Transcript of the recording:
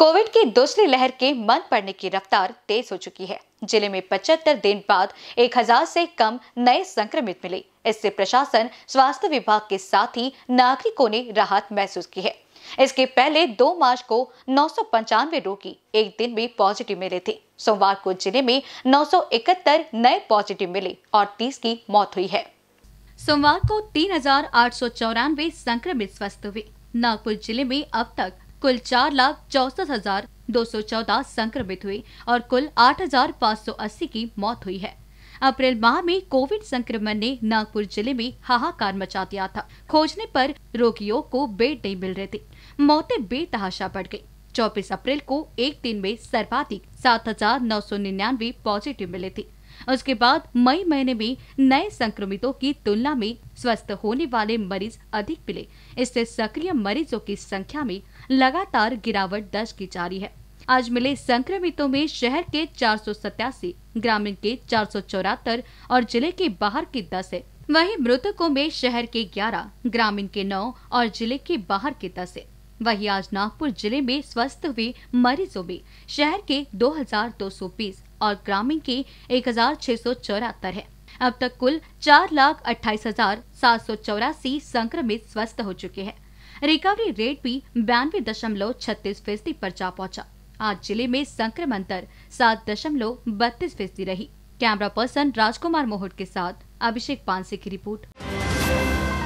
Covid की दूसरी लहर के मन पड़ने की रफ्तार तेज हो चुकी है जिले में 75 दिन बाद 1000 से कम नए संक्रमित मिले इससे प्रशासन स्वास्थ्य विभाग के साथ ही नागरिकों ने राहत महसूस की है इसके पहले 2 मार्च को नौ सौ रोगी एक दिन में पॉजिटिव मिले थे सोमवार को जिले में इकहत्तर नए पॉजिटिव मिले और 30 की मौत हुई है सोमवार को तीन संक्रमित स्वस्थ हुए नागपुर जिले में अब तक कुल चार लाख चौसठ हजार दो सौ चौदह संक्रमित हुए और कुल आठ हजार पाँच सौ अस्सी की मौत हुई है अप्रैल माह में कोविड संक्रमण ने नागपुर जिले में हाहाकार मचा दिया था खोजने पर रोगियों को बेड नहीं मिल रहे थे मौतें बेतहाशा बढ़ गयी चौबीस अप्रैल को एक दिन में सर्वाधिक सात हजार नौ सौ निन्यानवे पॉजिटिव मिले थे उसके बाद मई महीने में नए संक्रमितों की तुलना में स्वस्थ होने वाले मरीज अधिक मिले इससे सक्रिय मरीजों की संख्या में लगातार गिरावट दर्ज की जा रही है आज मिले संक्रमितों में शहर के चार ग्रामीण के चार और जिले के बाहर के दस है वहीं मृतकों में शहर के 11, ग्रामीण के 9 और जिले के बाहर के 10 है वहीं आज नागपुर जिले में स्वस्थ हुए मरीजों में शहर के 2,220 और ग्रामीण के एक है अब तक कुल चार लाख अट्ठाईस हजार सात सौ चौरासी संक्रमित स्वस्थ हो चुके हैं रिकवरी रेट भी बयानवे दशमलव छत्तीस फीसदी पर जा पहुंचा आज जिले में संक्रमण दर सात दशमलव बत्तीस फीसदी रही कैमरा पर्सन राजकुमार मोहट के साथ अभिषेक पांसे की रिपोर्ट